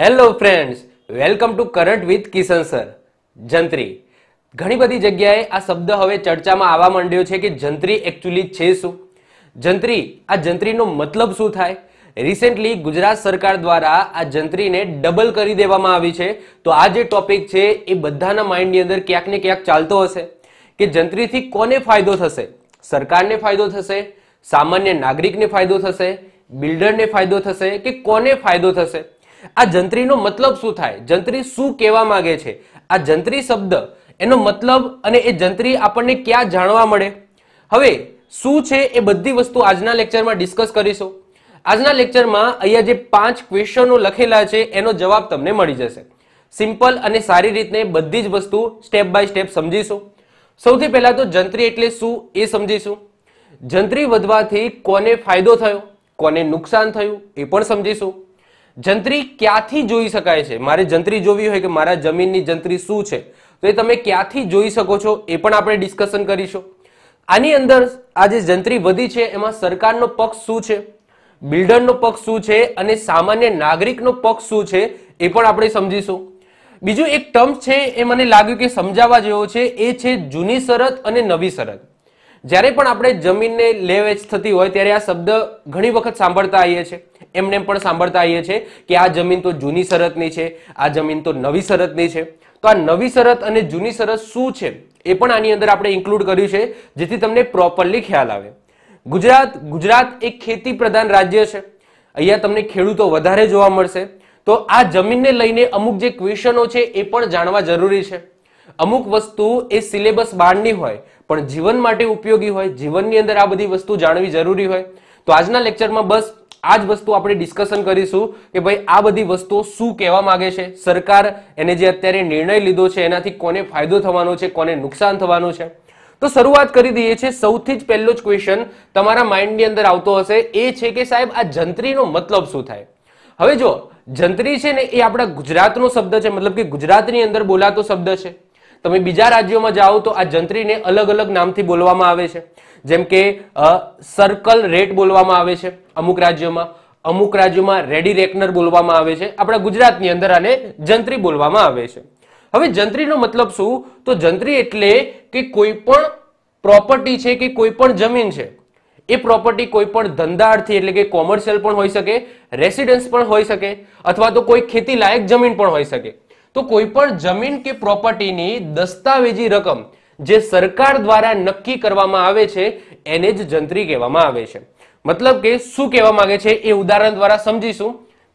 hello friends welcome to current with Kishan sir જંત્રી ઘણી બધી જગ્યાએ આ શબ્દ હવે ચર્ચામાં આવવા માંડ્યો છે કે જંત્રી એકચ્યુઅલી છે શું જંત્રી આ જંત્રીનો મતલબ શું થાય રિસેન્ટલી ગુજરાત સરકાર દ્વારા આ જંત્રીને ડબલ કરી દેવામાં આવી છે તો આ જે ટોપિક છે એ બધાના માઇન્ડની અંદર ક્યાંક ને ક્યાંક ચાલતો હશે કે જંત્રીથી કોને ફાયદો થશે સરકારને ફાયદો થશે સામાન્ય નાગરિકને ફાયદો થશે બિલ્ડરને ફાયદો થશે કે કોને ફાયદો થશે આ જંત્રીનો મતલબ શું થાય જંત્રી શું કહેવા માંગે છે આ જંત્રી શબ્દ એનો મતલબ અને એ જંત્રી આપણને ક્યાં જાણવા મળે હવે શું છે એ બધી વસ્તુ આજના લેક્ચરમાં ડિસ્કસ કરીશું આજના લેક્ચરમાં અહીંયા જે પાંચ ક્વેશ્ચનો લખેલા છે એનો જવાબ તમને મળી જશે સિમ્પલ અને સારી રીતને બધી જ વસ્તુ સ્ટેપ બાય સ્ટેપ સમજીશું સૌથી પહેલા તો જંત્રી એટલે શું એ સમજીશું જંત્રી વધવાથી કોને ફાયદો થયો કોને નુકસાન થયું એ પણ સમજીશું જંત્રી ક્યાંથી જોઈ શકાય છે મારે જંત્રી જોવી હોય કે મારા જમીનની જંત્રી શું છે તો એ તમે ક્યાંથી જોઈ શકો છો એ પણ આપણે ડિસ્કશન કરીશું આની અંદર આ જે જંત્રી વધી છે એમાં સરકારનો પક્ષ શું છે બિલ્ડરનો પક્ષ શું છે અને સામાન્ય નાગરિકનો પક્ષ શું છે એ પણ આપણે સમજીશું બીજું એક ટર્મ છે એ મને લાગ્યું કે સમજાવવા જેવો છે એ છે જૂની શરત અને નવી શરત જ્યારે પણ આપણે જમીનને લેવેચ થતી હોય ત્યારે આ શબ્દ ઘણી વખત સાંભળતા આવીએ છીએ એમને પણ સાંભળતા આવીએ છીએ કે આ જમીન તો જૂની શરતની છે આ જમીન તો નવી શરતની છે તો આ નવી શરત અને જૂની શરત શું છે એ પણ આની અંદર આપણે ઇન્ક્લુડ કર્યું છે જેથી તમને પ્રોપરલી ખ્યાલ આવે ગુજરાત ગુજરાત એક ખેતી પ્રધાન રાજ્ય છે અહીંયા તમને ખેડૂતો વધારે જોવા મળશે તો આ જમીનને લઈને અમુક જે ક્વેશ્ચનો છે એ પણ જાણવા જરૂરી છે અમુક વસ્તુ એ સિલેબસ બહારની હોય પણ જીવન માટે ઉપયોગી હોય જીવનની અંદર આ બધી વસ્તુ જાણવી જરૂરી હોય તો આજના લેક્ચરમાં બસ આ જ વસ્તુ આપણે ડિસ્કશન કરીશું કે ભાઈ આ બધી વસ્તુઓ શું કહેવા માંગે છે સરકાર એને જે અત્યારે નિર્ણય લીધો છે એનાથી કોને ફાયદો થવાનો છે કોને નુકસાન થવાનું છે તો શરૂઆત કરી દઈએ છીએ સૌથી જ પહેલો જ ક્વેશ્ચન તમારા માઇન્ડની અંદર આવતો હશે એ છે કે સાહેબ આ જંત્રીનો મતલબ શું થાય હવે જો જંત્રી છે ને એ આપણા ગુજરાતનો શબ્દ છે મતલબ કે ગુજરાતની અંદર બોલાતો શબ્દ છે તમે બીજા રાજ્યોમાં જાઓ તો આ જંત્રીને અલગ અલગ નામથી બોલવામાં આવે છે જેમ કે સર્કલ રેટ બોલવામાં આવે છે અમુક રાજ્યોમાં અમુક રાજ્યોમાં રેડી રેકનર બોલવામાં આવે છે આપણા ગુજરાતની અંદર આને જંત્રી બોલવામાં આવે છે હવે જંત્રીનો મતલબ શું તો જંત્રી એટલે કે કોઈ પણ પ્રોપર્ટી છે કે કોઈ પણ જમીન છે એ પ્રોપર્ટી કોઈ પણ ધંધાર્થી એટલે કે કોમર્શિયલ પણ હોઈ શકે રેસિડન્સ પણ હોઈ શકે અથવા તો કોઈ ખેતી લાયક જમીન પણ હોઈ શકે તો કોઈ પણ જમીન કે પ્રોપર્ટીની દસ્તાવેજી રકમ જે સરકાર દ્વારા નક્કી કરવામાં આવે છે એને જ જંત્રી કહેવામાં આવે છે મતલબ કે શું કહેવા માંગે છે એ ઉદાહરણ દ્વારા સમજીશું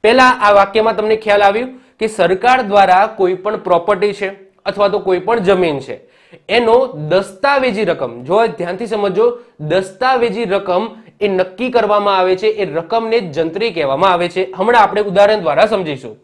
પહેલા આ વાક્યમાં તમને ખ્યાલ આવ્યું કે સરકાર દ્વારા કોઈ પણ પ્રોપર્ટી છે અથવા તો કોઈ પણ જમીન છે એનો દસ્તાવેજી રકમ જો ધ્યાનથી સમજો દસ્તાવેજી રકમ એ નક્કી કરવામાં આવે છે એ રકમને જંત્રી કહેવામાં આવે છે હમણાં આપણે ઉદાહરણ દ્વારા સમજીશું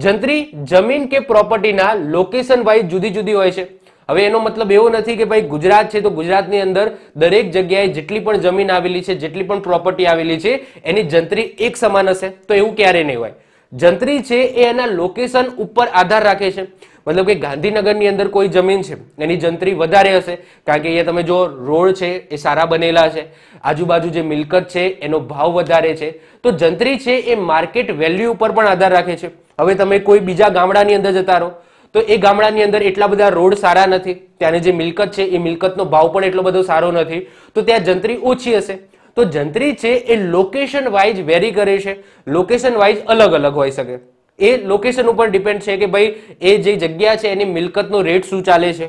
જંત્રી જમીન કે પ્રોપર્ટીના લોકેશન વાઇઝ જુદી જુદી હોય છે હવે એનો મતલબ એવો નથી કે ભાઈ ગુજરાત છે તો ગુજરાતની અંદર દરેક જગ્યાએ જેટલી પણ જમીન આવેલી છે જેટલી પણ પ્રોપર્ટી આવેલી છે એની જંત્રી એક સમાન હશે તો એવું ક્યારે નહીં હોય જંત્રી છે એ એના લોકેશન ઉપર આધાર રાખે છે મતલબ કે ગાંધીનગરની અંદર કોઈ જમીન છે એની જંત્રી વધારે હશે કારણ કે અહીંયા તમે જો રોડ છે એ સારા બનેલા છે આજુબાજુ જે મિલકત છે એનો ભાવ વધારે છે તો જંત્રી છે એ માર્કેટ વેલ્યુ ઉપર પણ આધાર રાખે છે હવે તમે કોઈ બીજા ગામડાની અંદર જતા રહો તો એ ગામડાની અંદર એટલા બધા રોડ સારા નથી ત્યાંની જે મિલકત છે એ મિલકતનો ભાવ પણ એટલો બધો સારો નથી તો ત્યાં જંત્રી ઓછી હશે તો જંત્રી છે એ લોકેશન વાઇઝ વેરી કરે છે લોકેશન વાઇઝ અલગ અલગ હોઈ શકે એ લોકેશન ઉપર ડિપેન્ડ છે કે ભાઈ એ જે જગ્યા છે એની મિલકતનો રેટ શું ચાલે છે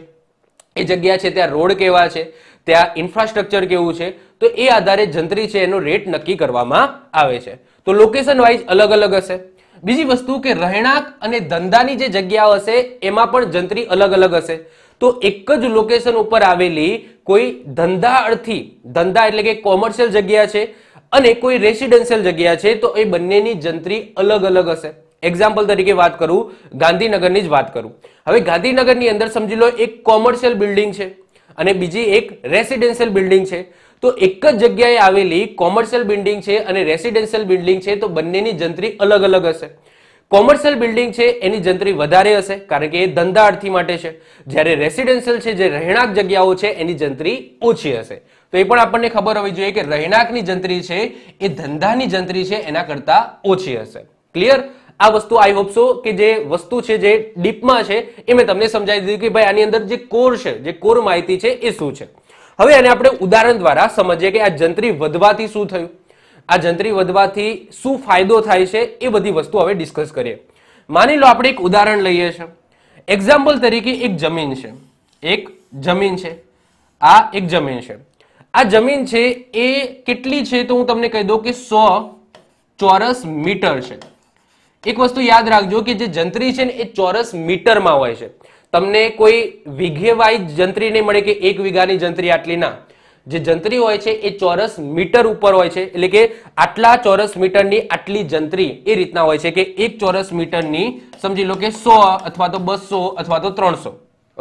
એ જગ્યા છે ત્યાં રોડ કેવા છે ત્યાં ઇન્ફ્રાસ્ટ્રક્ચર કેવું છે તો એ આધારે જંત્રી છે એનો રેટ નક્કી કરવામાં આવે છે તો લોકેશન વાઇઝ અલગ અલગ હશે બીજી વસ્તુ કે રહેણાંક અને ધંધાની જે જગ્યાઓ હશે એમાં પણ જંત્રી અલગ અલગ હશે તો એક જ લોકેશન ઉપર આવેલી કોઈ ધંધા અર્થી ધંધા એટલે કે કોમર્શિયલ જગ્યા છે અને કોઈ રેસિડેન્શિયલ જગ્યા છે તો એ બંનેની જંત્રી અલગ અલગ હશે એક્ઝામ્પલ તરીકે વાત કરું ગાંધીનગરની જ વાત કરું હવે ગાંધીનગરની અંદર સમજી લો એક કોમર્શિયલ બિલ્ડિંગ છે અને બીજી એક રેસિડેન્શિયલ બિલ્ડિંગ છે તો એક જ જગ્યાએ આવેલી કોમર્શિયલ બિલ્ડિંગ છે અને રેસિડેન્શિયલ બિલ્ડિંગ છે તો બંનેની જંત્રી અલગ અલગ હશે કોમર્શિયલ બિલ્ડિંગ છે એની જંત્રી વધારે હશે કારણ કે એ ધંધા અર્થી માટે છે જ્યારે રેસિડેન્શિયલ છે જે રહેણાંક જગ્યાઓ છે એની જંત્રી ઓછી હશે તો એ પણ આપણને ખબર હોવી જોઈએ કે રહેણાંકની જંત્રી છે એ ધંધાની જંત્રી છે એના કરતા ઓછી હશે ક્લિયર આ વસ્તુ આઈ હોપ સો કે જે વસ્તુ છે જે ડીપમાં છે એ મેં તમને સમજાવી દીધું કે ભાઈ આની અંદર જે કોર છે જે કોર માહિતી છે એ શું છે હવે એને આપણે ઉદાહરણ દ્વારા સમજીએ કે આ જંત્રી વધવાથી શું થયું આ જંત્રી વધવાથી શું ફાયદો થાય છે એ બધી વસ્તુ હવે ડિસ્કસ કરીએ માની લો આપણે એક ઉદાહરણ લઈએ છીએ એક્ઝામ્પલ તરીકે એક જમીન છે એક જમીન છે આ એક જમીન છે આ જમીન છે એ કેટલી છે તો હું તમને કહી દઉં કે સો ચોરસ મીટર છે એક વસ્તુ યાદ રાખજો કે જે જંત્રી છે ને એ ચોરસ મીટરમાં હોય છે તમને કોઈ વિઘેવાઈ જંત્રી નહીં મળે કે એક વીઘાની જંત્રી આટલી ના જે જંત્રી હોય છે એ ચોરસ મીટર ઉપર હોય છે એટલે કે આટલા ચોરસ મીટરની આટલી જંત્રી એ રીતના હોય છે કે એક ચોરસ મીટરની સમજી લો કે સો અથવા તો બસો અથવા તો ત્રણસો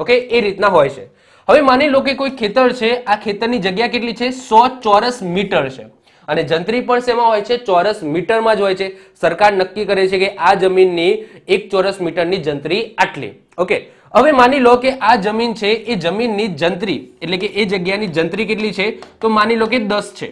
ઓકે એ રીતના હોય છે હવે માની લો કે કોઈ ખેતર છે આ ખેતરની જગ્યા કેટલી છે સો ચોરસ મીટર છે અને જંત્રી પણ શેમાં હોય છે ચોરસ મીટરમાં જ હોય છે સરકાર નક્કી કરે છે કે આ જમીનની એક ચોરસ મીટરની જંત્રી આટલી ઓકે હવે માની લો કે આ જમીન છે એ જમીનની જંત્રી એટલે કે એ જગ્યાની જંત્રી કેટલી છે તો માની લો કે દસ છે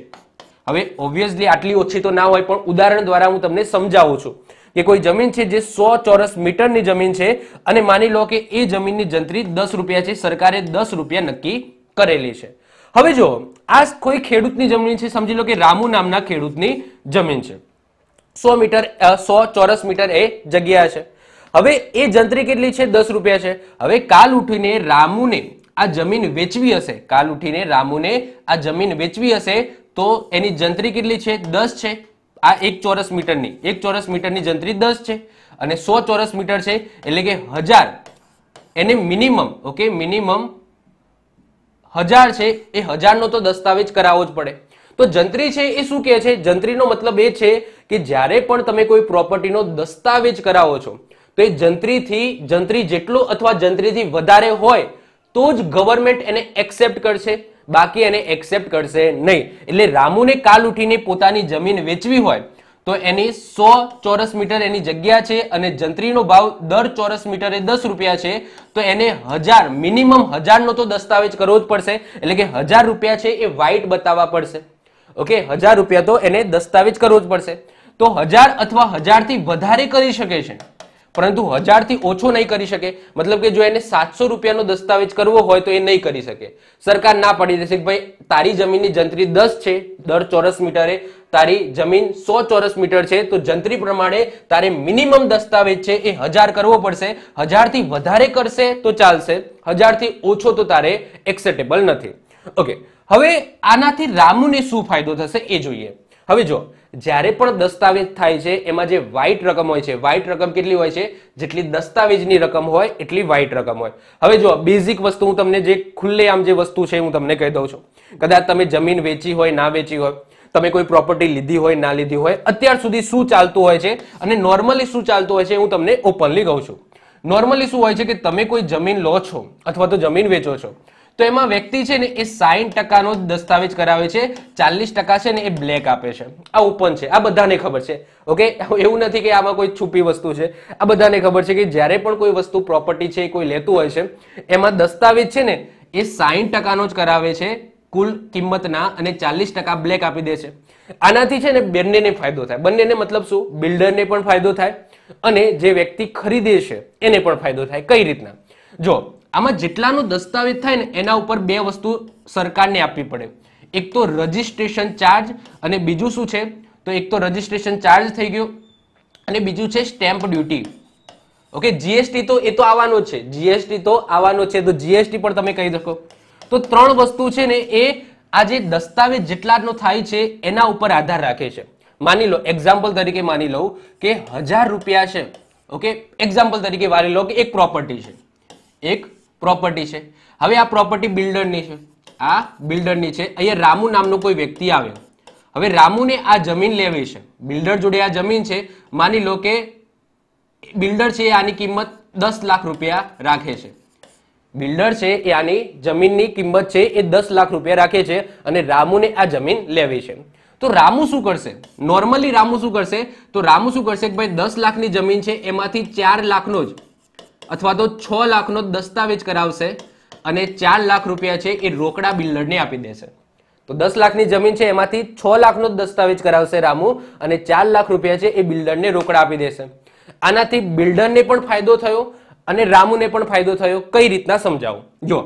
હવે ઓબ્વિયસલી આટલી ઓછી તો ના હોય પણ ઉદાહરણ દ્વારા હું તમને સમજાવું છું કે કોઈ જમીન છે જે સો ચોરસ મીટરની જમીન છે અને માની લો કે એ જમીનની જંત્રી દસ રૂપિયા છે સરકારે દસ રૂપિયા નક્કી કરેલી છે હવે જો આ કોઈ ખેડૂતની જમીન છે સમજી લો કે રામુ નામના ખેડૂતની જમીન છે સો મીટર સો ચોરસ મીટર એ જગ્યા છે હવે એ જંત્રી કેટલી છે દસ રૂપિયા છે હવે કાલ ઉઠીને રામુને આ જમીન વેચવી હશે કાલ ઉઠીને રામુને આ જમીન વેચવી હશે તો એની જંત્રી કેટલી છે દસ છે આ એક ચોરસ મીટરની એક ચોરસ મીટરની જંત્રી દસ છે અને સો ચોરસ મીટર છે એટલે કે હજાર એને મિનિમમ ઓકે મિનિમમ હજાર છે એ હજારનો તો દસ્તાવેજ કરાવવો જ પડે તો જંત્રી છે એ શું કહે છે જંત્રીનો મતલબ એ છે કે જ્યારે પણ તમે કોઈ પ્રોપર્ટીનો દસ્તાવેજ કરાવો છો તો એ જંત્રીથી જંત્રી જેટલું અથવા જંત્રીથી વધારે હોય તો જ ગવર્મેન્ટ એને એક્સેપ્ટ કરશે બાકી એને એક્સેપ્ટ કરશે નહીં એટલે રામુને કાલ ઉઠીને પોતાની જમીન વેચવી હોય તો એની સો ચોરસ મીટર એની જગ્યા છે અને જંત્રીનો ભાવ દર ચોરસ મીટરે દસ રૂપિયા છે તો એને હજાર મિનિમમ હજારનો તો દસ્તાવેજ કરવો જ પડશે એટલે કે હજાર રૂપિયા છે એ વ્હાઇટ બતાવવા પડશે ઓકે હજાર રૂપિયા તો એને દસ્તાવેજ કરવો જ પડશે તો હજાર અથવા હજારથી વધારે કરી શકે છે પરંતુ હજારથી ઓછો નહીં કરી શકે મતલબ કે જો એને સાતસો રૂપિયાનો દસ્તાવેજ કરવો હોય તો એ નહીં કરી શકે સરકાર ના પડી દેશે કે ભાઈ તારી જમીનની જંત્રી દસ છે દર ચોરસ મીટરે તારી જમીન સો ચોરસ મીટર છે તો જંત્રી પ્રમાણે તારે મિનિમમ દસ્તાવેજ છે એ હજાર કરવો પડશે હજારથી વધારે કરશે તો ચાલશે હજારથી ઓછો તો તારે એક્સેપ્ટેબલ નથી ઓકે હવે આનાથી રામુને શું ફાયદો થશે એ જોઈએ હવે જો જ્યારે પણ દસ્તાવેજ થાય છે એમાં જે વ્હાઇટ રકમ હોય છે વ્હાઇટ રકમ કેટલી હોય છે જેટલી દસ્તાવેજની રકમ હોય એટલી વ્હાઇટ રકમ હોય હવે જો બેઝિક વસ્તુ હું તમને જે ખુલ્લે આમ જે વસ્તુ છે હું તમને કહી દઉં છું કદાચ તમે જમીન વેચી હોય ના વેચી હોય તમે કોઈ પ્રોપર્ટી લીધી હોય ના લીધી હોય અત્યાર સુધી શું ચાલતું હોય છે અને નોર્મલી શું ચાલતું હોય છે હું તમને ઓપનલી કહું છું નોર્મલી શું હોય છે કે તમે કોઈ જમીન લો છો અથવા તો જમીન વેચો છો તો એમાં વ્યક્તિ છે ને એ સાઈઠ ટકાનો દસ્તાવેજ કરાવે છે ચાલીસ ટકા છે ને એ બ્લેક આપે છે આ ઓપન છે આ બધાને ખબર છે ઓકે એવું નથી કે આમાં કોઈ છુપી વસ્તુ છે આ બધાને ખબર છે કે જ્યારે પણ કોઈ વસ્તુ પ્રોપર્ટી છે કોઈ લેતું હોય છે એમાં દસ્તાવેજ છે ને એ સાઈઠ ટકાનો જ કરાવે છે કુલ કિંમતના અને ચાલીસ ટકા બ્લેક આપી દે છે આનાથી છે ને બંનેને ફાયદો થાય બંનેને મતલબ શું બિલ્ડરને પણ ફાયદો થાય અને જે વ્યક્તિ ખરીદે છે એને પણ ફાયદો થાય કઈ રીતના જો આમાં જેટલાનો દસ્તાવેજ થાય ને એના ઉપર બે વસ્તુ સરકારને આપવી પડે એક તો રજિસ્ટ્રેશન ચાર્જ અને બીજું શું છે તો એક તો રજિસ્ટ્રેશન ચાર્જ થઈ ગયો અને બીજું છે સ્ટેમ્પ ડ્યુટી ઓકે જીએસટી તો એ તો આવવાનો છે જીએસટી તો આવવાનો છે તો જીએસટી પણ તમે કહી શકો તો ત્રણ વસ્તુ છે ને એ આ જે દસ્તાવેજ જેટલાનો થાય છે એના ઉપર આધાર રાખે છે માની લો એક્ઝામ્પલ તરીકે માની લઉં કે હજાર રૂપિયા છે ઓકે એક્ઝામ્પલ તરીકે માની લો કે એક પ્રોપર્ટી છે એક પ્રોપર્ટી છે હવે આ પ્રોપર્ટી બિલ્ડરની છે આ બિલ્ડરની છે અહીંયા રામુ નામનો કોઈ વ્યક્તિ આવ્યો હવે રામુને આ જમીન લેવી છે બિલ્ડર જોડે આ જમીન છે માની લો કે બિલ્ડર છે આની કિંમત દસ લાખ રૂપિયા રાખે છે બિલ્ડર છે એ આની જમીનની કિંમત છે એ દસ લાખ રૂપિયા રાખે છે અને રામુને આ જમીન લેવી છે તો રામુ શું કરશે નોર્મલી રામુ શું કરશે તો રામુ શું કરશે કે ભાઈ દસ લાખની જમીન છે એમાંથી ચાર લાખનો જ અથવા તો છ લાખનો દસ્તાવેજ કરાવશે અને ચાર લાખ રૂપિયા છે એ રોકડા બિલ્ડરને આપી દેશે તો દસ લાખની જમીન છે એમાંથી છ લાખનો દસ્તાવેજ કરાવશે રામુ અને ચાર લાખ રૂપિયા છે એ બિલ્ડરને રોકડા આપી દેશે આનાથી બિલ્ડરને પણ ફાયદો થયો અને રામુને પણ ફાયદો થયો કઈ રીતના સમજાવો જો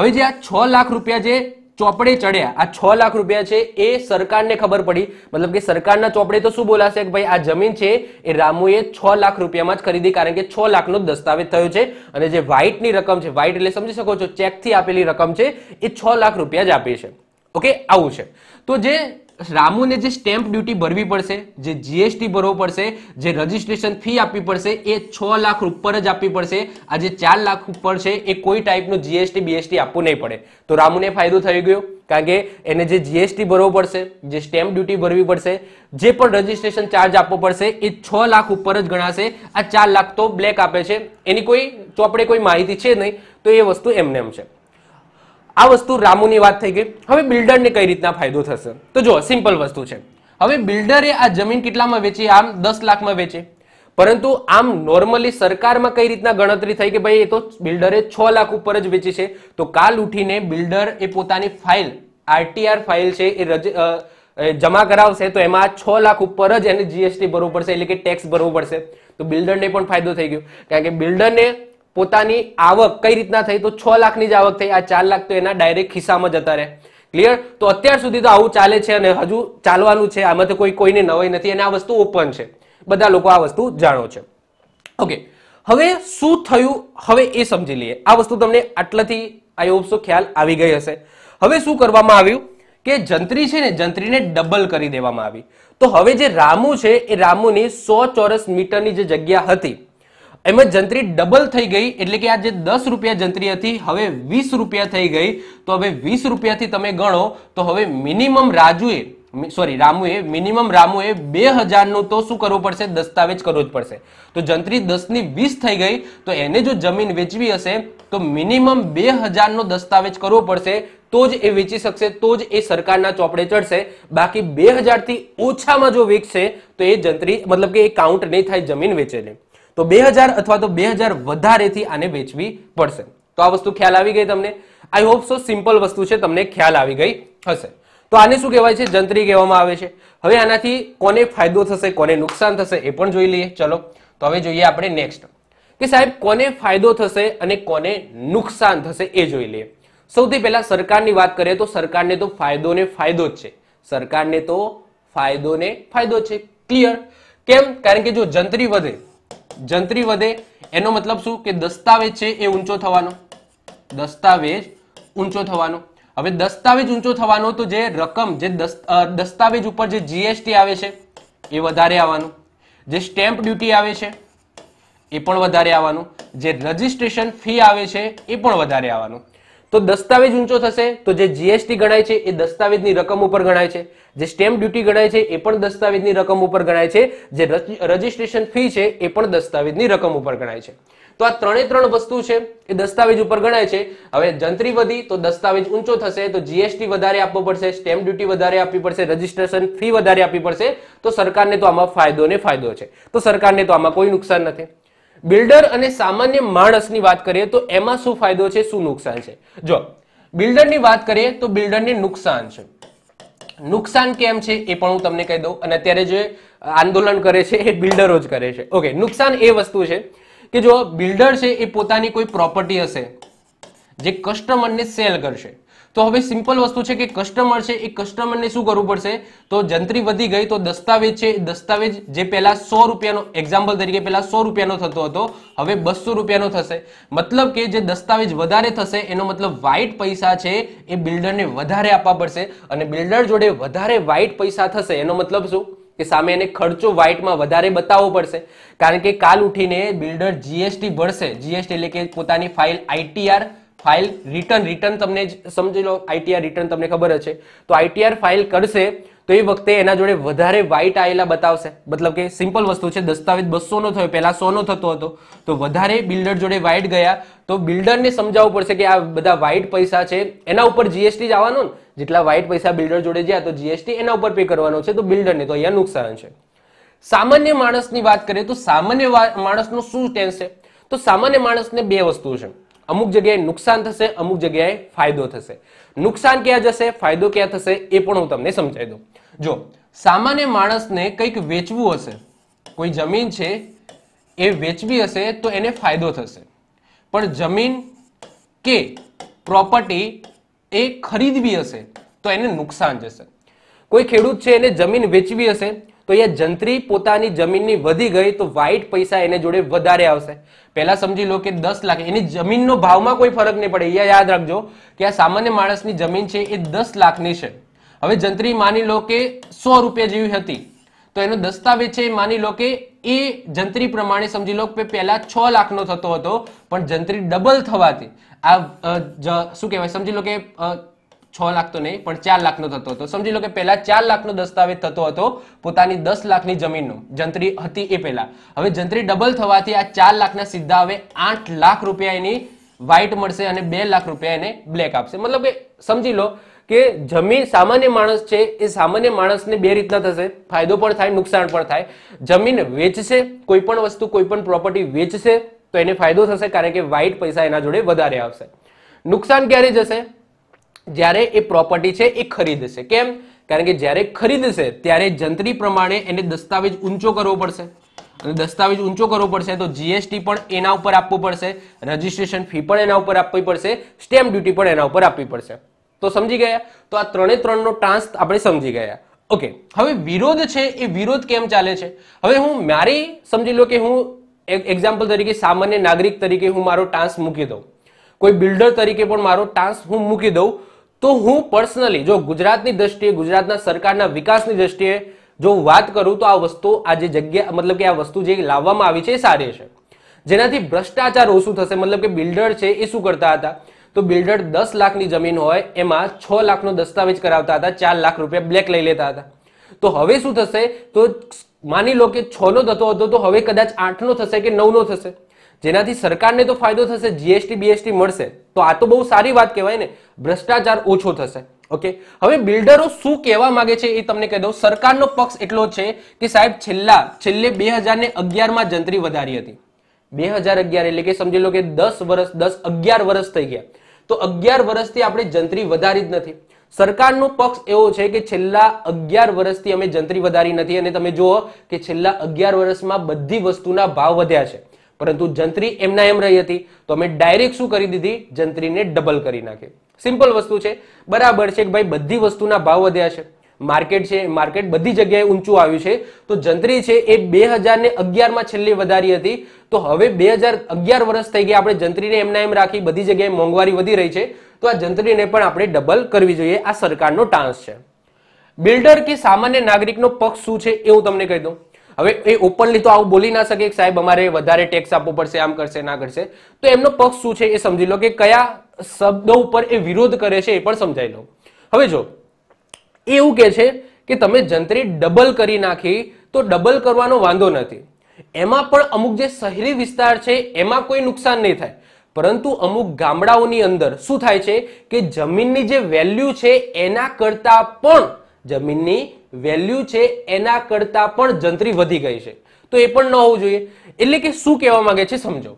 હવે જે આ છ લાખ રૂપિયા જે ચોપડે ચડ્યા આ છ લાખ રૂપિયા છે એ સરકારને ખબર પડી મતલબ કે સરકારના ચોપડે તો શું બોલાશે કે ભાઈ આ જમીન છે એ રામુએ છ લાખ રૂપિયામાં જ ખરીદી કારણ કે છ લાખનો દસ્તાવેજ થયો છે અને જે વ્હાઇટની રકમ છે વ્હાઇટ એટલે સમજી શકો છો ચેકથી આપેલી રકમ છે એ છ લાખ રૂપિયા જ આપી છે ઓકે આવું છે તો જે રામુને જે સ્ટેમ્પ ડ્યુટી ભરવી પડશે જે જીએસટી ભરવો પડશે જે રજીસ્ટ્રેશન ફી આપવી પડશે એ છ લાખ ઉપર જ આપવી પડશે આ જે ચાર લાખ ઉપર છે એ કોઈ ટાઈપનું જીએસટી બીએસટી આપવું નહીં પડે તો રામુને ફાયદો થઈ ગયો કારણ કે એને જે જીએસટી ભરવો પડશે જે સ્ટેમ્પ ડ્યુટી ભરવી પડશે જે પણ રજીસ્ટ્રેશન ચાર્જ આપવો પડશે એ છ લાખ ઉપર જ ગણાશે આ ચાર લાખ તો બ્લેક આપે છે એની કોઈ ચોપડે કોઈ માહિતી છે નહીં તો એ વસ્તુ એમને એમ છે આ વસ્તુ રામુની વાત થઈ ગઈ હવે બિલ્ડરને કઈ રીતના ફાયદો થશે તો જો સિમ્પલ વસ્તુ છે હવે બિલ્ડરે આ જમીન કેટલામાં વેચી આમ દસ લાખમાં વેચે પરંતુ આમ નોર્મલી સરકારમાં કઈ રીતના ગણતરી થઈ કે ભાઈ એ તો બિલ્ડરે છ લાખ ઉપર જ વેચી છે તો કાલ ઉઠીને બિલ્ડર એ પોતાની ફાઇલ આરટીઆર ફાઇલ છે એ જમા કરાવશે તો એમાં છ લાખ ઉપર જ એને જીએસટી ભરવું પડશે એટલે કે ટેક્સ ભરવું પડશે તો બિલ્ડરને પણ ફાયદો થઈ ગયો કારણ કે બિલ્ડરને પોતાની આવક કઈ રીતના થઈ તો છ લાખની જ આવક થઈ આ ચાર લાખ તો એના ડાયરેક્ટ ખિસ્સામાં જતા રહે ક્લિયર તો અત્યાર સુધી તો આવું ચાલે છે અને હજુ ચાલવાનું છે આમાંથી કોઈ કોઈને નવાઈ નથી અને આ વસ્તુ ઓપન છે બધા લોકો આ વસ્તુ જાણો છે ઓકે હવે શું થયું હવે એ સમજી લઈએ આ વસ્તુ તમને આટલાથી આઈ હોપ સો ખ્યાલ આવી ગઈ હશે હવે શું કરવામાં આવ્યું કે જંત્રી છે ને જંત્રીને ડબલ કરી દેવામાં આવી તો હવે જે રામુ છે એ રામુની સો ચોરસ મીટરની જે જગ્યા હતી એમાં જંત્રી ડબલ થઈ ગઈ એટલે કે આ જે દસ રૂપિયા જંત્રી હતી હવે વીસ રૂપિયા થઈ ગઈ તો હવે વીસ રૂપિયાથી તમે ગણો તો હવે મિનિમમ રાજુએ સોરી રામુએ મિનિમમ રામુએ બે હજારનું તો શું કરવું પડશે દસ્તાવેજ કરવો જ પડશે તો જંત્રી દસની વીસ થઈ ગઈ તો એને જો જમીન વેચવી હશે તો મિનિમમ બે હજારનો દસ્તાવેજ કરવો પડશે તો જ એ વેચી શકશે તો જ એ સરકારના ચોપડે ચડશે બાકી બે હજારથી ઓછામાં જો વેચશે તો એ જંત્રી મતલબ કે એ કાઉન્ટ નહીં થાય જમીન વેચેલી તો બે અથવા તો બે વધારેથી આને વેચવી પડશે તો આ વસ્તુ ખ્યાલ આવી ગઈ તમને આઈ હોપ સો સિમ્પલ વસ્તુ છે તમને ખ્યાલ આવી ગઈ હશે તો આને શું કહેવાય છે જંત્રી કહેવામાં આવે છે હવે આનાથી કોને ફાયદો થશે કોને નુકસાન થશે એ પણ જોઈ લઈએ ચલો તો હવે જોઈએ આપણે નેક્સ્ટ કે સાહેબ કોને ફાયદો થશે અને કોને નુકસાન થશે એ જોઈ લઈએ સૌથી પહેલા સરકારની વાત કરીએ તો સરકારને તો ફાયદો ને ફાયદો જ છે સરકારને તો ફાયદો ને ફાયદો છે ક્લિયર કેમ કારણ કે જો જંત્રી વધે જંત્રી વધે એનો મતલબ શું કે દસ્તાવેજ છે એ ઊંચો થવાનો દસ્તાવેજ ઊંચો થવાનો હવે દસ્તાવેજ ઊંચો થવાનો તો જે રકમ જે દસ્તાવેજ ઉપર જે જીએસટી આવે છે એ વધારે આવવાનું જે સ્ટેમ્પ ડ્યુટી આવે છે એ પણ વધારે આવવાનું જે રજીસ્ટ્રેશન ફી આવે છે એ પણ વધારે આવવાનું તો દસ્તાવેજ ઊંચો થશે તો જે જીએસટી ગણાય છે એ દસ્તાવેજની રકમ ઉપર ગણાય છે જે સ્ટેમ્પ ડ્યુટી ગણાય છે એ પણ દસ્તાવેજની રકમ ઉપર ગણાય છે જે રજીસ્ટ્રેશન ફી છે એ પણ દસ્તાવેજની રકમ ઉપર ગણાય છે તો આ ત્રણે ત્રણ વસ્તુ છે એ દસ્તાવેજ ઉપર ગણાય છે હવે જંત્રી વધી તો દસ્તાવેજ ઊંચો થશે તો જીએસટી વધારે આપવો પડશે સ્ટેમ્પ ડ્યુટી વધારે આપવી પડશે રજીસ્ટ્રેશન ફી વધારે આપવી પડશે તો સરકારને તો આમાં ફાયદો ને ફાયદો છે તો સરકારને તો આમાં કોઈ નુકસાન નથી બિલ્ડર અને સામાન્ય માણસની વાત કરીએ તો એમાં શું ફાયદો છે શું નુકસાન છે જો બિલ્ડરની વાત કરીએ તો બિલ્ડરને નુકસાન છે નુકસાન કેમ છે એ પણ હું તમને કહી દઉં અને અત્યારે જે આંદોલન કરે છે એ બિલ્ડરો જ કરે છે ઓકે નુકસાન એ વસ્તુ છે કે જો બિલ્ડર છે એ પોતાની કોઈ પ્રોપર્ટી હશે જે કસ્ટમરને સેલ કરશે તો હવે સિમ્પલ વસ્તુ છે કે કસ્ટમર છે એ કસ્ટમરને શું કરવું પડશે તો જંત્રી વધી ગઈ તો દસ્તાવેજ છે દસ્તાવેજ જે પહેલા સો રૂપિયાનો એક્ઝામ્પલ તરીકે પહેલા સો રૂપિયાનો થતો હતો હવે બસો રૂપિયાનો થશે મતલબ કે જે દસ્તાવેજ વધારે થશે એનો મતલબ વ્હાઇટ પૈસા છે એ બિલ્ડરને વધારે આપવા પડશે અને બિલ્ડર જોડે વધારે વ્હાઇટ પૈસા થશે એનો મતલબ શું કે સામે એને ખર્ચો વ્હાઇટમાં વધારે બતાવવો પડશે કારણ કે કાલ ઉઠીને બિલ્ડર જીએસટી ભરશે જીએસટી એટલે કે પોતાની file ITR file return return તમને સમજી લો આઈટીઆર રિટર્ન તમને ખબર છે તો આઈટીઆર ફાઇલ કરશે તો એ વખતે એના જોડે વધારે વ્હાઇટ આયેલા બતાવશે મતલબ કે સિમ્પલ વસ્તુ છે દસ્તાવેજ બસો નો થયો પહેલા સો નો થતો હતો તો વધારે બિલ્ડર જોડે વ્હાઇટ ગયા તો બિલ્ડરને સમજાવવું પડશે કે આ બધા વ્હાઇટ પૈસા છે એના ઉપર જીએસટી જ આવવાનો ને જેટલા વ્હાઇટ પૈસા બિલ્ડર જોડે ગયા તો જીએસટી એના ઉપર પે કરવાનો છે તો બિલ્ડરને તો અહીંયા નુકસાન છે સામાન્ય માણસની વાત કરીએ તો સામાન્ય માણસનું શું ટેન્સ છે તો સામાન્ય માણસને બે વસ્તુ છે અમુક જગ્યાએ નુકસાન થશે અમુક જગ્યાએ ફાયદો થશે નુકસાન ક્યાં જશે ફાયદો ક્યાં થશે એ પણ હું તમને સમજાવી દઉં જો સામાન્ય માણસને કંઈક વેચવું હશે કોઈ જમીન છે એ વેચવી હશે તો એને ફાયદો થશે પણ જમીન કે પ્રોપર્ટી એ ખરીદવી હશે તો એને નુકસાન જશે કોઈ ખેડૂત છે એને જમીન વેચવી હશે તો એ જંત્રી પોતાની જમીનની વધી ગઈ તો વ્હાઇટ પૈસા એને જોડે વધારે આવશે પહેલા સમજી લો કે દસ લાખ એની જમીનનો ભાવમાં કોઈ ફરક નહીં પડે અહીંયા યાદ રાખજો કે આ સામાન્ય માણસની જમીન છે એ દસ લાખની છે હવે જંત્રી માની લો કે સો રૂપિયા જેવી હતી તો એનો દસ્તાવેજ છે માની લો કે એ જંત્રી પ્રમાણે સમજી લો કે પહેલા છ લાખનો થતો હતો પણ જંત્રી ડબલ થવાથી આ શું કહેવાય સમજી લો કે છ લાખ તો નહીં પણ ચાર લાખનો થતો હતો સમજી લો કે પહેલા ચાર લાખનો દસ્તાવેજ થતો હતો પોતાની દસ લાખની જમીનનો જંત્રી હતી એ પહેલા હવે જંત્રી ડબલ થવાથી આ ચાર લાખના સીધા હવે આઠ લાખ રૂપિયા એની વ્હાઇટ મળશે અને બે લાખ રૂપિયા એને બ્લેક આપશે મતલબ કે સમજી લો કે જમીન સામાન્ય માણસ છે એ સામાન્ય માણસને બે રીતના થશે ફાયદો પણ થાય નુકસાન પણ થાય જમીન વેચશે કોઈ પણ વસ્તુ કોઈ પણ પ્રોપર્ટી વેચશે તો એને ફાયદો થશે કારણ કે વ્હાઇટ પૈસા એના જોડે વધારે આવશે નુકસાન ક્યારે જશે જ્યારે એ પ્રોપર્ટી છે એ ખરીદશે કેમ કારણ કે જ્યારે ખરીદશે ત્યારે જંત્રી પ્રમાણે એને દસ્તાવેજ ઊંચો કરવો પડશે અને દસ્તાવેજ ઊંચો કરવો પડશે તો જીએસટી પણ એના ઉપર આપવું પડશે રજીસ્ટ્રેશન ફી પણ એના ઉપર આપવી પડશે સ્ટેમ્પ ડ્યુટી પણ એના ઉપર આપવી પડશે તો સમજી ગયા તો આ ત્રણે ત્રણનો ટ્રાન્સ આપણે સમજી ગયા ઓકે હવે વિરોધ છે એ વિરોધ કેમ ચાલે છે હવે હું મારી સમજી લો કે હું એક એક્ઝામ્પલ તરીકે સામાન્ય નાગરિક તરીકે હું મારો ટાંસ મૂકી દઉં કોઈ બિલ્ડર તરીકે પણ મારો ટાંસ હું મૂકી દઉં તો હું પર્સનલી જો ગુજરાતની દ્રષ્ટિએ ગુજરાતના સરકારના વિકાસની દ્રષ્ટિએ જો હું વાત કરું તો આ વસ્તુ આ જે જગ્યા મતલબ કે આ વસ્તુ જે લાવવામાં આવી છે એ સારી છે જેનાથી ભ્રષ્ટાચાર ઓછું થશે મતલબ કે બિલ્ડર છે એ શું કરતા હતા તો બિલ્ડર દસ લાખની જમીન હોય એમાં છ લાખનો દસ્તાવેજ કરાવતા હતા ચાર લાખ રૂપિયા બ્લેક લઈ લેતા હતા તો હવે શું થશે તો માની લો કે છ નો થતો હતો તો હવે કદાચ આઠ નો થશે કે નવ નો થશે જેનાથી સરકારને તો ફાયદો થશે જીએસટી બીએસટી મળશે તો આ તો બહુ સારી વાત કહેવાય ને ભ્રષ્ટાચાર ઓછો થશે ઓકે હવે બિલ્ડરો શું કહેવા માંગે છે એ તમને કહી દઉં સરકારનો પક્ષ એટલો છે કે સાહેબ છેલ્લા છેલ્લે બે હજાર ને અગિયારમાં જંત્રી વધારી હતી બે હજાર અગિયાર એટલે કે સમજી લો કે દસ વર્ષ દસ અગિયાર વર્ષ થઈ ગયા તો અગિયાર વર્ષથી આપણે જંત્રી વધારી જ નથી સરકારનો પક્ષ એવો છે કે છેલ્લા અગિયાર વર્ષથી અમે જંત્રી વધારી નથી અને તમે જુઓ કે છેલ્લા અગિયાર વર્ષમાં બધી વસ્તુના ભાવ વધ્યા છે પરંતુ જંત્રી એમના એમ રહી હતી તો અમે ડાયરેક્ટ શું કરી દીધી જંત્રીને ડબલ કરી નાખી સિમ્પલ વસ્તુ છે બરાબર છે કે ભાઈ બધી વસ્તુના ભાવ વધ્યા છે માર્કેટ છે માર્કેટ બધી જગ્યાએ ઊંચું આવ્યું છે તો જંત્રી છે એ બે હજાર ને અગિયારમાં છેલ્લી વધારી હતી તો હવે બે હજાર અગિયાર વર્ષ થઈ ગયા આપણે જંત્રીને એમના એમ રાખી બધી જગ્યાએ મોંઘવારી વધી રહી છે તો આ જંત્રીને પણ આપણે ડબલ કરવી જોઈએ આ સરકારનો ટાન્સ છે બિલ્ડર કે સામાન્ય નાગરિકનો પક્ષ શું છે એ હું તમને કહી દઉં હવે એ ઓપનલી તો આવું બોલી ના શકે સાહેબ અમારે વધારે ટેક્સ આપવો પડશે આમ કરશે ના કરશે તો એમનો પક્ષ શું છે એ સમજી લો કે કયા શબ્દો ઉપર એ વિરોધ કરે છે એ પણ સમજાઈ લો હવે જો એ એવું કે છે કે તમે જંત્રી ડબલ કરી નાખી તો ડબલ કરવાનો વાંધો નથી એમાં પણ અમુક જે શહેરી વિસ્તાર છે એમાં કોઈ નુકસાન નહીં થાય પરંતુ અમુક ગામડાઓની અંદર શું થાય છે કે જમીનની જે વેલ્યુ છે એના કરતાં પણ જમીનની વેલ્યુ છે એના કરતાં પણ જંત્રી વધી ગઈ છે તો એ પણ ન હોવું જોઈએ એટલે કે શું કહેવા માંગે છે સમજો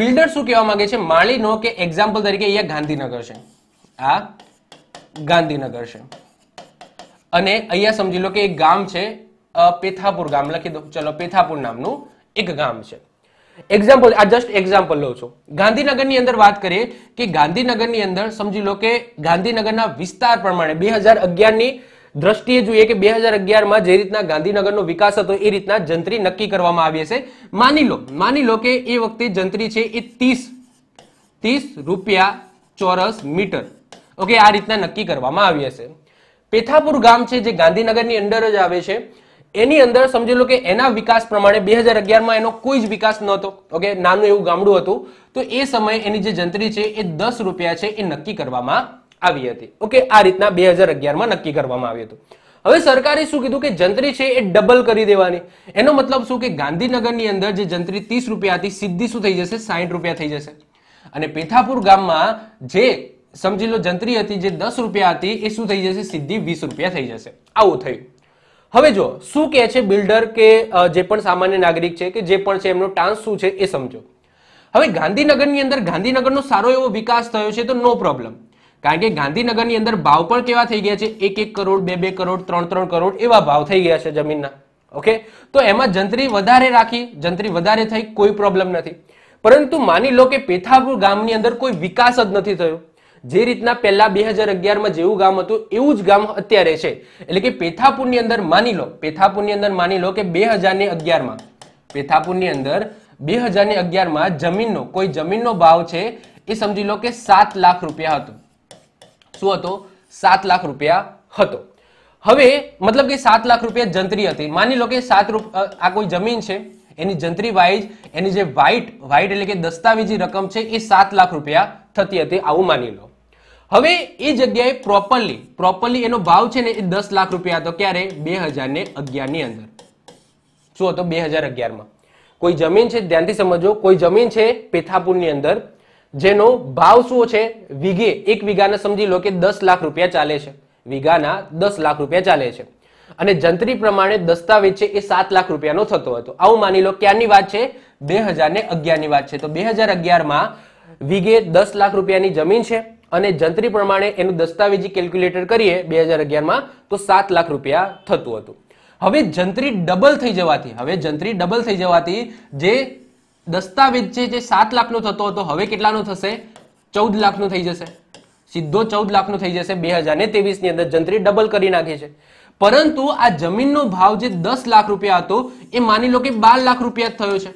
બિલ્ડર શું કહેવા માંગે છે માળી નો કે એક્ઝામ્પલ તરીકે અહીંયા ગાંધીનગર છે આ ગાંધીનગર છે અને અહીંયા સમજી લો કે એક ગામ છે પેથાપુર ગામ લખી દો ચલો પેથાપુર નામનું એક ગામ છે એક્ઝામ્પલ આ જસ્ટ એક્ઝામ્પલ લઉં છું ગાંધીનગરની અંદર વાત કરીએ કે ગાંધીનગરની અંદર સમજી લો કે ગાંધીનગરના વિસ્તાર પ્રમાણે બે હજાર અગિયારની દ્રષ્ટિએ જોઈએ કે બે હજાર અગિયારમાં જે રીતના ગાંધીનગરનો વિકાસ હતો એ રીતના જંત્રી નક્કી કરવામાં આવી હશે માની લો માની લો કે એ વખતે જંત્રી છે એ ત્રીસ ત્રીસ રૂપિયા ચોરસ મીટર ઓકે આ રીતના નક્કી કરવામાં આવી હશે પેથાપુર ગામ છે જે ગાંધીનગરની અંદર જ આવે છે એની અંદર સમજી લો કે એના વિકાસ પ્રમાણે બે હજાર અગિયારમાં એનો કોઈ જ વિકાસ નહોતો ઓકે નાનું એવું ગામડું હતું તો એ સમયે એની જે જંત્રી છે એ દસ રૂપિયા છે એ નક્કી કરવામાં આવી હતી ઓકે આ રીતના બે હજાર અગિયારમાં નક્કી કરવામાં આવ્યું હતું હવે સરકારે શું કીધું કે જંત્રી છે એ ડબલ કરી દેવાની એનો મતલબ શું કે ગાંધીનગરની અંદર જે જંત્રી ત્રીસ રૂપિયા હતી સીધી શું થઈ જશે સાહીઠ રૂપિયા થઈ જશે અને પેથાપુર ગામમાં જે સમજી લો જંત્રી હતી જે દસ રૂપિયા હતી એ શું થઈ જશે સીધી વીસ રૂપિયા થઈ જશે આવું થયું હવે જો શું કહે છે બિલ્ડર કે જે પણ સામાન્ય નાગરિક છે કે જે પણ છે એમનો ટાન્સ શું છે એ સમજો હવે ગાંધીનગરની અંદર ગાંધીનગરનો સારો એવો વિકાસ થયો છે તો નો પ્રોબ્લેમ કારણ કે ગાંધીનગરની અંદર ભાવ પણ કેવા થઈ ગયા છે એક એક કરોડ બે બે કરોડ ત્રણ ત્રણ કરોડ એવા ભાવ થઈ ગયા છે જમીનના ઓકે તો એમાં જંત્રી વધારે રાખી જંત્રી વધારે થઈ કોઈ પ્રોબ્લેમ નથી પરંતુ માની લો કે પેથાપુર ગામની અંદર કોઈ વિકાસ જ નથી થયો જે રીતના પહેલા બે હજાર અગિયારમાં જેવું ગામ હતું એવું જ ગામ અત્યારે છે એટલે કે પેથાપુરની અંદર માની લો પેથાપુરની અંદર માની લો કે બે હજાર અગિયારમાં પેથાપુરની અંદર બે હજાર અગિયારમાં જમીનનો કોઈ જમીનનો ભાવ છે એ સમજી લો કે સાત લાખ રૂપિયા હતું શું હતો સાત લાખ રૂપિયા હતો હવે મતલબ કે સાત લાખ રૂપિયા જંત્રી હતી માની લો કે સાત આ કોઈ જમીન છે એની જંત્રી વાઇઝ એની જે વ્હાઇટ વ્હાઇટ એટલે કે દસ્તાવેજી રકમ છે એ સાત લાખ રૂપિયા થતી હતી આવું માની લો હવે એ જગ્યાએ પ્રોપરલી પ્રોપરલી એનો ભાવ છે ને એ દસ લાખ રૂપિયા હતો ક્યારે બે હજાર ને અગિયારની અંદર શું હતો બે હજાર અગિયારમાં કોઈ જમીન છે ધ્યાનથી સમજો કોઈ જમીન છે પેથાપુરની અંદર જેનો ભાવ શું છે વીઘે એક વીઘાને સમજી લો કે દસ લાખ રૂપિયા ચાલે છે વીઘાના દસ લાખ રૂપિયા ચાલે છે અને જંત્રી પ્રમાણે દસ્તાવેજ છે એ સાત લાખ રૂપિયાનો થતો હતો આવું માની લો ક્યાંની વાત છે બે હજાર ને અગિયારની વાત છે તો બે હજાર અગિયારમાં વીઘે દસ લાખ રૂપિયાની જમીન છે અને જંત્રી પ્રમાણે એનું દસ્તાવેજી કેલ્ક્યુલેટર કરીએ બે હજાર અગિયારમાં તો સાત લાખ રૂપિયા થતું હતું હવે જંત્રી ડબલ થઈ જવાથી હવે જંત્રી ડબલ થઈ જવાથી જે દસ્તાવેજ છે જે સાત લાખનો થતો હતો હવે કેટલાનો થશે ચૌદ લાખનો થઈ જશે સીધો ચૌદ લાખનો થઈ જશે બે હજાર ને ની અંદર જંત્રી ડબલ કરી નાખે છે પરંતુ આ જમીનનો ભાવ જે દસ લાખ રૂપિયા હતો એ માની લો કે બાર લાખ રૂપિયા થયો છે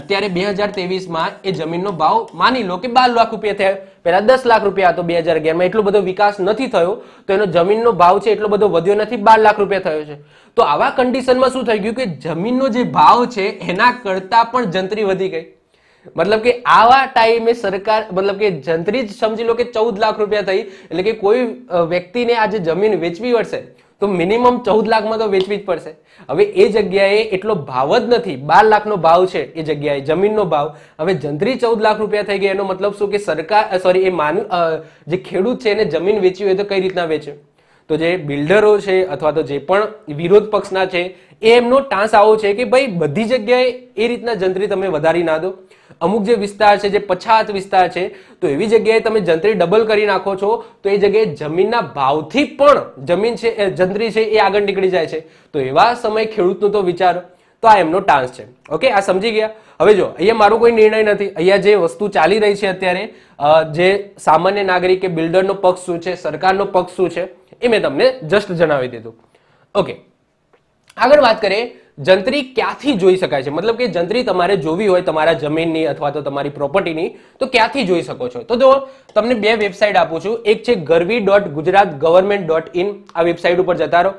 અત્યારે બે હજાર તેવીસમાં એ જમીનનો ભાવ માની લો કે બાર લાખ રૂપિયા થયા પહેલા દસ લાખ રૂપિયા હતો બે હજાર અગિયારમાં એટલો બધો વિકાસ નથી થયો તો એનો જમીનનો ભાવ છે એટલો બધો વધ્યો નથી બાર લાખ રૂપિયા થયો છે તો આવા કન્ડિશનમાં શું થઈ ગયું કે જમીનનો જે ભાવ છે એના કરતાં પણ જંત્રી વધી ગઈ મતલબ કે આવા ટાઈમે સરકાર મતલબ કે જંત્રી જ સમજી લો કે ચૌદ લાખ રૂપિયા થઈ એટલે કે કોઈ વ્યક્તિને આજે જમીન વેચવી પડશે તો મિનિમમ ચૌદ લાખમાં તો વેચવી જ પડશે હવે એ જગ્યાએ એટલો ભાવ જ નથી બાર લાખનો ભાવ છે એ જગ્યાએ જમીનનો ભાવ હવે જંત્રી ચૌદ લાખ રૂપિયા થઈ ગયા એનો મતલબ શું કે સરકાર સોરી એ માન જે ખેડૂત છે એને જમીન વેચી હોય તો કઈ રીતના વેચે તો જે બિલ્ડરો છે અથવા તો જે પણ વિરોધ પક્ષના છે એ એમનો ટાંસ આવો છે કે ભાઈ બધી જગ્યાએ એ રીતના જંત્રી તમે વધારી ના દો અમુક જે વિસ્તાર છે જે પછાત વિસ્તાર છે તો એવી જગ્યાએ તમે જંત્રી ડબલ કરી નાખો છો તો એ જગ્યાએ જમીનના ભાવથી પણ જમીન છે જંત્રી છે એ આગળ નીકળી જાય છે તો એવા સમયે ખેડૂતનો તો વિચાર તો આ એમનો ટાંસ છે ઓકે આ સમજી ગયા હવે જો અહીંયા મારો કોઈ નિર્ણય નથી અહીંયા જે વસ્તુ ચાલી રહી છે અત્યારે જે સામાન્ય નાગરિક કે બિલ્ડરનો પક્ષ શું છે સરકારનો પક્ષ શું છે એ મેં તમને જસ્ટ જણાવી દીધું ઓકે આગળ વાત કરીએ જંત્રી ક્યાંથી જોઈ શકાય છે મતલબ કે જંત્રી તમારે જોવી હોય તમારા જમીનની અથવા તો તમારી પ્રોપર્ટીની તો ક્યાંથી જોઈ શકો છો તો જો તમને બે વેબસાઇટ આપું છું એક છે Garvi dot Gujarat government dot in આ વેબસાઇટ ઉપર જતા રહો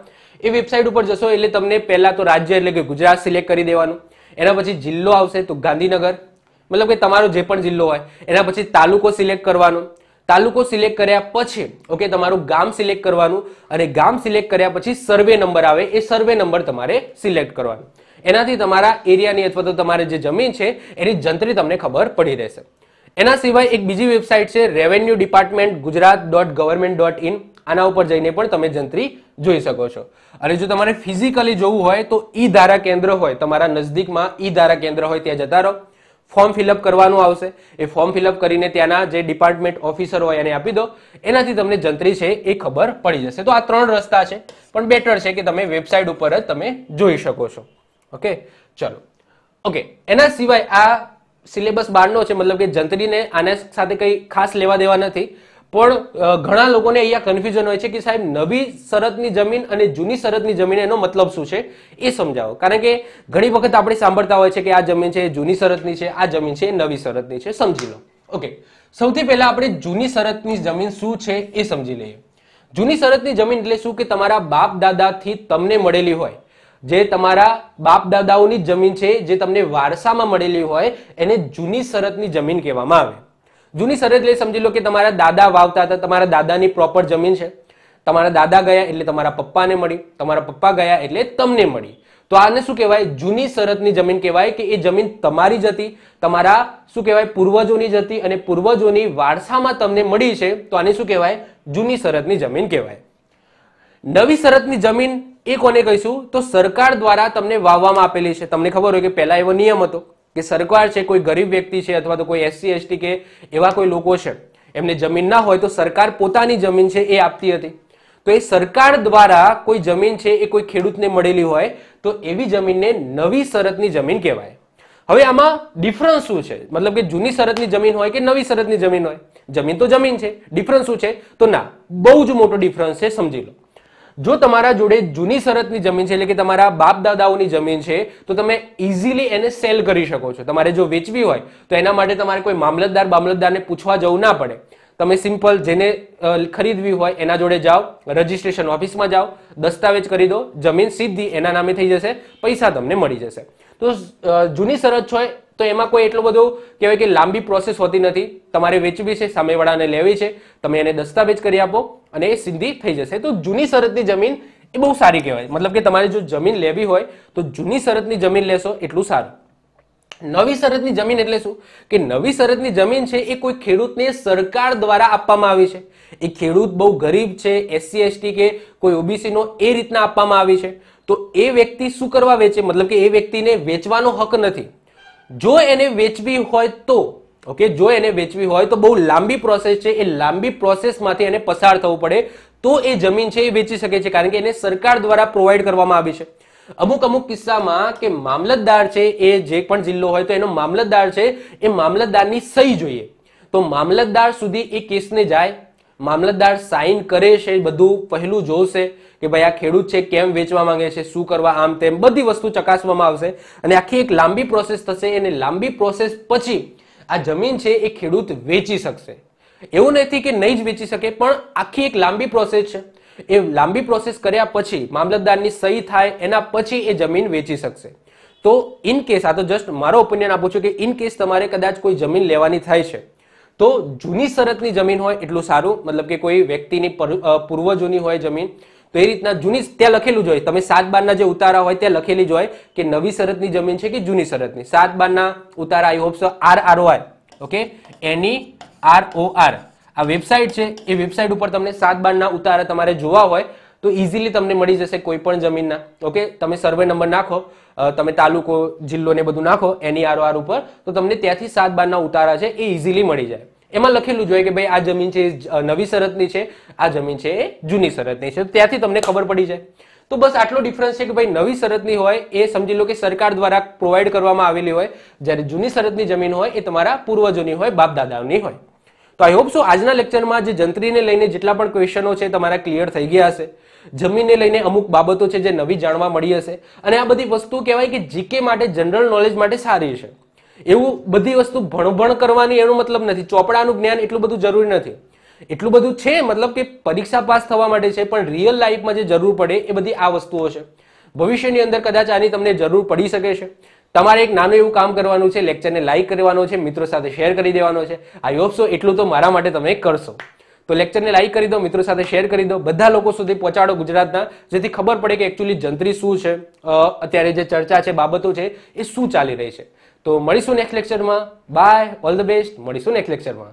એ વેબસાઇટ ઉપર જશો એટલે તમને પહેલા તો રાજ્ય એટલે કે ગુજરાત સિલેક્ટ કરી દેવાનું એના પછી જિલ્લો આવશે તો ગાંધીનગર મતલબ કે તમારો જે પણ જિલ્લો હોય એના પછી તાલુકો સિલેક્ટ કરવાનો તાલુકો સિલેક્ટ કર્યા પછી ઓકે તમારું ગામ સિલેક્ટ કરવાનું અને ગામ સિલેક્ટ કર્યા પછી સર્વે નંબર આવે એ સર્વે નંબર તમારે સિલેક્ટ કરવાનો એનાથી તમારા એરિયાની અથવા તો તમારે જે જમીન છે એની જંત્રી તમને ખબર પડી રહેશે એના સિવાય એક બીજી વેબસાઇટ છે revenue department Gujarat dot government dot in આના ઉપર જઈને પણ તમે જંત્રી જોઈ શકો છો અને જો તમારે ફિઝિકલી જોવું હોય તો ઈ ધારા કેન્દ્ર હોય તમારા નજદીકમાં ઈ ધારા કેન્દ્ર હોય ત્યાં જતા રહો ફોર્મ ફિલઅપ કરવાનું આવશે એ ફોર્મ ફિલઅપ કરીને ત્યાંના જે ડિપાર્ટમેન્ટ ઓફિસર હોય એને આપી દો એનાથી તમને જંત્રી છે એ ખબર પડી જશે તો આ ત્રણ રસ્તા છે પણ બેટર છે કે તમે વેબસાઇટ ઉપર જ તમે જોઈ શકો છો ઓકે ચલો ઓકે એના સિવાય આ સિલેબસ બારનો છે મતલબ કે જંત્રીને આને સાથે કંઈ ખાસ લેવા દેવા નથી પણ ઘણા લોકોને અહીંયા કન્ફ્યુઝન હોય છે કે સાહેબ નવી શરતની જમીન અને જૂની શરતની જમીન એનો મતલબ શું છે એ સમજાવો કારણ કે ઘણી વખત આપણે સાંભળતા હોય છે કે આ જમીન છે જૂની શરતની છે આ જમીન છે નવી શરતની છે સમજી લો ઓકે સૌથી પહેલા આપણે જૂની શરતની જમીન શું છે એ સમજી લઈએ જૂની શરતની જમીન એટલે શું કે તમારા બાપ દાદાથી તમને મળેલી હોય જે તમારા બાપ દાદાઓની જમીન છે જે તમને વારસામાં મળેલી હોય એને જૂની શરતની જમીન કહેવામાં આવે જૂની સરહદ એટલે સમજી લો કે તમારા દાદા વાવતા હતા તમારા દાદાની પ્રોપર જમીન છે તમારા દાદા ગયા એટલે તમારા પપ્પાને મળી તમારા પપ્પા ગયા એટલે તમને મળી તો આને શું કહેવાય જૂની શરતની જમીન કહેવાય કે એ જમીન તમારી જ હતી તમારા શું કહેવાય પૂર્વજોની જ હતી અને પૂર્વજોની વારસામાં તમને મળી છે તો આને શું કહેવાય જૂની શરતની જમીન કહેવાય નવી શરતની જમીન એ કોને કહીશું તો સરકાર દ્વારા તમને વાવવામાં આપેલી છે તમને ખબર હોય કે પહેલા એવો નિયમ હતો કે સરકાર છે કોઈ ગરીબ વ્યક્તિ છે અથવા તો કોઈ એસસી એસટી કે એવા કોઈ લોકો છે એમને જમીન ના હોય તો સરકાર પોતાની જમીન છે એ આપતી હતી તો એ સરકાર દ્વારા કોઈ જમીન છે એ કોઈ ખેડૂતને મળેલી હોય તો એવી જમીનને નવી શરતની જમીન કહેવાય હવે આમાં ડિફરન્સ શું છે મતલબ કે જૂની શરતની જમીન હોય કે નવી શરતની જમીન હોય જમીન તો જમીન છે ડિફરન્સ શું છે તો ના બહુ જ મોટો ડિફરન્સ છે સમજી લો જો તમારા જોડે જૂની શરતની જમીન છે એટલે કે તમારા બાપ દાદાઓની જમીન છે તો તમે ઇઝીલી એને સેલ કરી શકો છો તમારે જો વેચવી હોય તો એના માટે તમારે કોઈ મામલતદાર મામલતદારને પૂછવા જવું ના પડે તમે સિમ્પલ જેને ખરીદવી હોય એના જોડે જાઓ રજીસ્ટ્રેશન ઓફિસમાં જાઓ દસ્તાવેજ કરી દો જમીન સીધી એના નામે થઈ જશે પૈસા તમને મળી જશે તો જૂની શરત છે તો એમાં કોઈ એટલું બધું કહેવાય કે લાંબી પ્રોસેસ હોતી નથી તમારે વેચવી છે સામેવાળાને લેવી છે તમે એને દસ્તાવેજ કરી આપો અને એ સીધી થઈ જશે તો જૂની શરતની જમીન એ બહુ સારી કહેવાય મતલબ કે તમારે જો જમીન લેવી હોય તો જૂની શરતની જમીન લેશો એટલું સારું નવી શરતની જમીન એટલે શું કે નવી શરતની જમીન છે એ કોઈ ખેડૂતને સરકાર દ્વારા આપવામાં આવી છે એ ખેડૂત બહુ ગરીબ છે એસસી એસટી કે કોઈ ઓબીસીનો એ રીતના આપવામાં આવી છે તો એ વ્યક્તિ શું કરવા વેચે મતલબ કે એ વ્યક્તિને વેચવાનો હક નથી જો એને વેચવી હોય તો ઓકે જો એને વેચવી હોય તો બહુ લાંબી પ્રોસેસ છે એ લાંબી પ્રોસેસમાંથી એને પસાર થવું પડે તો એ જમીન છે એ વેચી શકે છે કારણ કે એને સરકાર દ્વારા પ્રોવાઈડ કરવામાં આવી છે અમુક અમુક કિસ્સામાં કે મામલતદાર છે એ જે પણ જિલ્લો હોય તો એનો મામલતદાર છે એ મામલતદારની સહી જોઈએ તો મામલતદાર સુધી એ કેસને જાય મામલતદાર સાઇન કરે છે બધું પહેલું જોશે કે ભાઈ આ ખેડૂત છે કેમ વેચવા માંગે છે શું કરવા આમ તેમ બધી વસ્તુ ચકાસવામાં આવશે અને આખી એક લાંબી પ્રોસેસ થશે અને લાંબી પ્રોસેસ પછી આ જમીન છે એ ખેડૂત વેચી શકશે એવું નથી કે નહીં જ વેચી શકે પણ આખી એક લાંબી પ્રોસેસ છે એ લાંબી પ્રોસેસ કર્યા પછી મામલતદારની સહી થાય એના પછી એ જમીન વેચી શકશે તો ઇન કેસ આ તો જસ્ટ મારો ઓપિનિયન આપું છું કે ઇન કેસ તમારે કદાચ કોઈ જમીન લેવાની થાય છે તો જૂની શરતની જમીન હોય એટલું સારું મતલબ કે કોઈ વ્યક્તિની પૂર્વજોની હોય જમીન તો એ રીતના જૂની ત્યાં લખેલું જ હોય તમે સાત બારના જે ઉતારા હોય ત્યાં લખેલી જ હોય કે નવી શરતની જમીન છે કે જૂની શરતની સાત બારના ઉતારા I hope so R R OR okay any R O R આ વેબસાઇટ છે એ વેબસાઇટ ઉપર તમને સાત બારના ઉતારા તમારે જોવા હોય તો ઇઝીલી તમને મળી જશે કોઈ પણ જમીનના ઓકે તમે સર્વે નંબર નાખો તમે તાલુકો જિલ્લો ને બધું નાખો એની આરઓઆર e ઉપર તો તમને ત્યાંથી સાત બારના ઉતારા છે એ ઇઝીલી મળી જાય એમાં લખેલું જોઈએ કે ભાઈ આ જમીન છે નવી શરતની છે આ જમીન છે એ જૂની શરતની છે ત્યાંથી તમને ખબર પડી જાય તો બસ આટલો ડિફરન્સ છે કે ભાઈ નવી શરતની હોય એ સમજી લો કે સરકાર દ્વારા પ્રોવાઈડ કરવામાં આવેલી હોય જ્યારે જૂની શરતની જમીન હોય એ તમારા પૂર્વજોની હોય બાપદાદાઓની હોય તો આઈ હોપ સો આજના લેક્ચરમાં જે જંત્રીને લઈને જેટલા પણ ક્વેશ્ચનો છે તમારા ક્લિયર થઈ ગયા હશે જમીનને લઈને અમુક બાબતો છે જે નવી જાણવા મળી હશે અને આ બધી વસ્તુ કહેવાય કે જીકે માટે જનરલ નોલેજ માટે સારી છે એવું બધી વસ્તુ ભણભણ કરવાની એનો મતલબ નથી ચોપડાનું જ્ઞાન એટલું બધું જરૂરી નથી એટલું બધું છે મતલબ કે પરીક્ષા પાસ થવા માટે છે પણ રિયલ લાઈફમાં જે જરૂર પડે એ બધી આ વસ્તુઓ છે ભવિષ્યની અંદર કદાચ આની તમને જરૂર પડી શકે છે તમારે એક નાનું એવું કામ કરવાનું છે લેક્ચરને લાઇક કરવાનો છે મિત્રો સાથે શેર કરી દેવાનો છે આઈ હોપ સો એટલું તો મારા માટે તમે કરશો તો લેક્ચરને લાઇક કરી દો મિત્રો સાથે શેર કરી દો બધા લોકો સુધી પહોંચાડો ગુજરાતના જેથી ખબર પડે કે એકચ્યુઅલી જંત્રી શું છે અત્યારે જે ચર્ચા છે બાબતો છે એ શું ચાલી રહી છે તો મળીશું નેક્સ્ટ લેક્ચરમાં બાય ઓલ ધ બેસ્ટ મળીશું નેક્સ્ટ લેક્ચરમાં